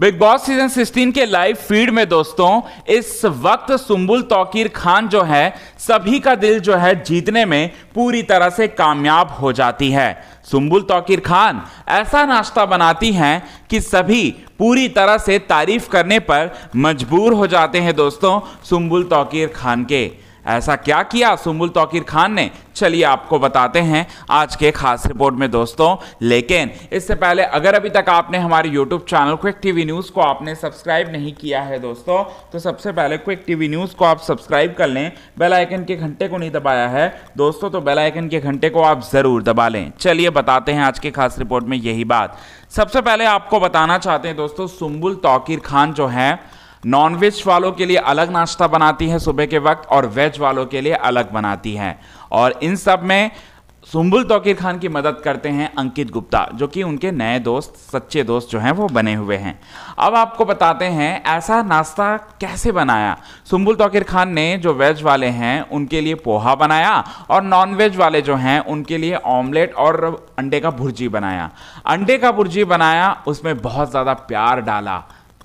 big boss season 16 के live feed में दोस्तों इस वक्त सुम्बुल तौकीर खान जो है सभी का दिल जो है जीतने में पूरी तरह से कामयाब हो जाती है सुम्बुल तौकीर खान ऐसा नाश्ता बनाती हैं कि सभी पूरी तरह से तारीफ करने पर मजबूर हो जाते हैं दोस्तों सुम्बुल तौकीर खान के ऐसा क्या किया सुम्बुल तोकिर खान ने चलिए आपको बताते हैं आज के खास रिपोर्ट में दोस्तों लेकिन इससे पहले अगर अभी तक आपने हमारे YouTube channel Quick TV News को आपने सब्सक्राइब नहीं किया है दोस्तों तो सबसे पहले क्विक टीवी न्यूज़ को आप सब्सक्राइब कर लें बेल आइकन के घंटे को नहीं दबाया है दोस्तों तो बेल आइकन के घंटे को आप ज़रूर दबा लें चलिए बताते हैं आज के खास रिपोर्ट में यही बात सबसे पहले आपको बताना चाहते हैं दोस्तों सुम्बुल तोकिर खान जो है नॉनवेज वालों के लिए अलग नाश्ता बनाती है सुबह के वक्त और वेज वालों के लिए अलग बनाती है और इन सब में सुम्बुल तोकीर खान की मदद करते हैं अंकित गुप्ता जो कि उनके नए दोस्त सच्चे दोस्त जो हैं वो बने हुए हैं अब आपको बताते हैं ऐसा नाश्ता कैसे बनाया सुम्बुल तोकीर खान ने जो वेज वाले हैं उनके लिए पोहा बनाया और नॉन वेज वाले जो हैं उनके लिए ऑमलेट और अंडे का भुर्जी बनाया अंडे का भुर्जी बनाया उसमें बहुत ज़्यादा प्यार डाला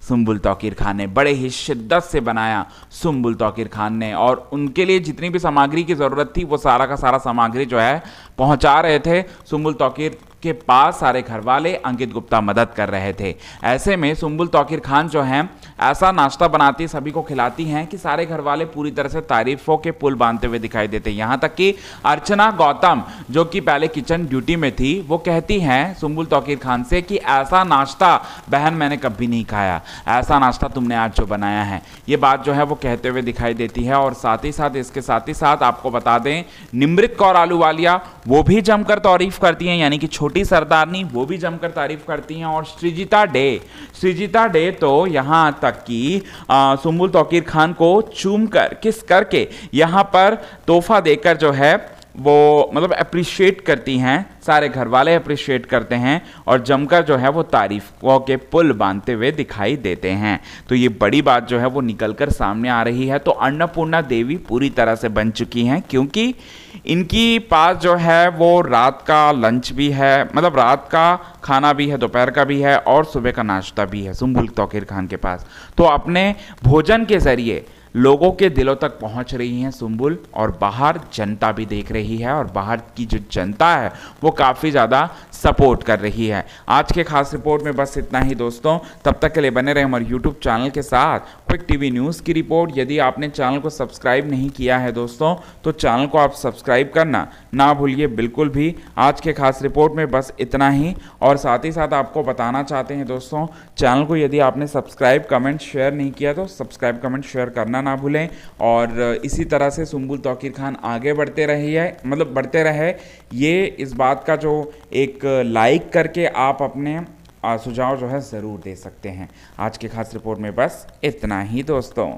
सुम्बुल तोकीर खान ने बड़े ही शिद्दत से बनाया सुम्बुल तोकीर खान ने और उनके लिए जितनी भी सामग्री की ज़रूरत थी वो सारा का सारा सामग्री जो है पहुंचा रहे थे सुम्बुल तोकीर के पास सारे घर वाले अंकित गुप्ता मदद कर रहे थे ऐसे में सुम्बुल तोकिर खान जो हैं ऐसा नाश्ता बनाती सभी को खिलाती हैं कि सारे घर वाले पूरी तरह से तारीफों के पुल बांधते हुए दिखाई देते हैं यहाँ तक कि अर्चना गौतम जो कि पहले किचन ड्यूटी में थी वो कहती हैं सुम्बुल तोकिर खान से कि ऐसा नाश्ता बहन मैंने कभी नहीं खाया ऐसा नाश्ता तुमने आज जो बनाया है ये बात जो है वो कहते हुए दिखाई देती है और साथ ही साथ इसके साथ ही साथ आपको बता दें निमृत कौर आलू वालिया वो भी जमकर तारीफ करती हैं यानी कि छोटी छोटी सरदारनी वो भी जमकर तारीफ करती हैं और श्रीजिता डे श्रीजिता डे तो यहाँ तक कि सुम्बुल तोकीर खान को चूम कर किस करके यहाँ पर तोहफा देकर जो है वो मतलब अप्रिशिएट करती हैं सारे घर वाले अप्रिशिएट करते हैं और जमकर जो है वो तारीफ के पुल बांधते हुए दिखाई देते हैं तो ये बड़ी बात जो है वो निकल कर सामने आ रही है तो अन्नपूर्णा देवी पूरी तरह से बन चुकी हैं क्योंकि इनकी पास जो है वो रात का लंच भी है मतलब रात का खाना भी है दोपहर का भी है और सुबह का नाश्ता भी है सुम्बुल तोकिर खान के पास तो अपने भोजन के ज़रिए लोगों के दिलों तक पहुंच रही हैं सुम्बुल और बाहर जनता भी देख रही है और बाहर की जो जनता है वो काफ़ी ज़्यादा सपोर्ट कर रही है आज के खास रिपोर्ट में बस इतना ही दोस्तों तब तक के लिए बने रहे हमारे यूट्यूब चैनल के साथ क्विक टीवी न्यूज़ की रिपोर्ट यदि आपने चैनल को सब्सक्राइब नहीं किया है दोस्तों तो चैनल को आप सब्सक्राइब करना ना भूलिए बिल्कुल भी आज के खास रिपोर्ट में बस इतना ही और साथ ही साथ आपको बताना चाहते हैं दोस्तों चैनल को यदि आपने सब्सक्राइब कमेंट शेयर नहीं किया तो सब्सक्राइब कमेंट शेयर करना ना भूलें और इसी तरह से सुम्बुल तोकीर खान आगे बढ़ते रही है मतलब बढ़ते रहे ये इस बात का जो एक लाइक करके आप अपने सुझाव जो है ज़रूर दे सकते हैं आज की खास रिपोर्ट में बस इतना ही दोस्तों